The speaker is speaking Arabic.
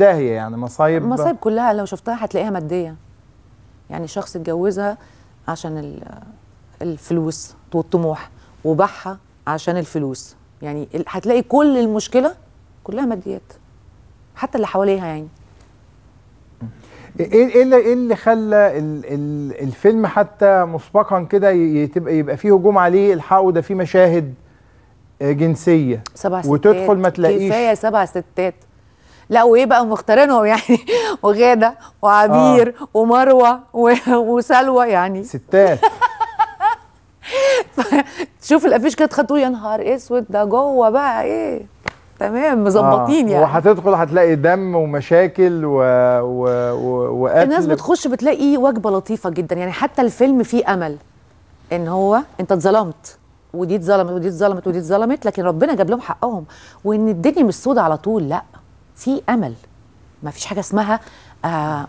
داهيه يعني مصايب مصايب كلها لو شفتها هتلاقيها ماديه يعني شخص اتجوزها عشان الفلوس والطموح وباعها عشان الفلوس يعني هتلاقي كل المشكله كلها ماديات حتى اللي حواليها يعني ايه ايه اللي إيه خلى الفيلم حتى مسبقا كده يبقى يبقى فيه هجوم عليه الحقوا ده فيه مشاهد آه، جنسيه سبع ستات وتدخل ما تلاقيش كفايه سبع ستات لا وايه بقى مختارينهم يعني وغاده وعبير آه. ومروه وسلوى يعني ستات شوف الافيش كده خدوه يا نهار اسود ده جوه بقى ايه تمام مظبطين آه. يعني وهتدخل هتلاقي دم ومشاكل و... و... و... وقتل الناس بتخش بتلاقي وجبه لطيفه جدا يعني حتى الفيلم فيه امل ان هو انت اتظلمت ودي اتظلمت ودي اتظلمت ودي اتظلمت لكن ربنا جاب لهم حقهم وان الدنيا مش سودة على طول لا في امل ما فيش حاجه اسمها آه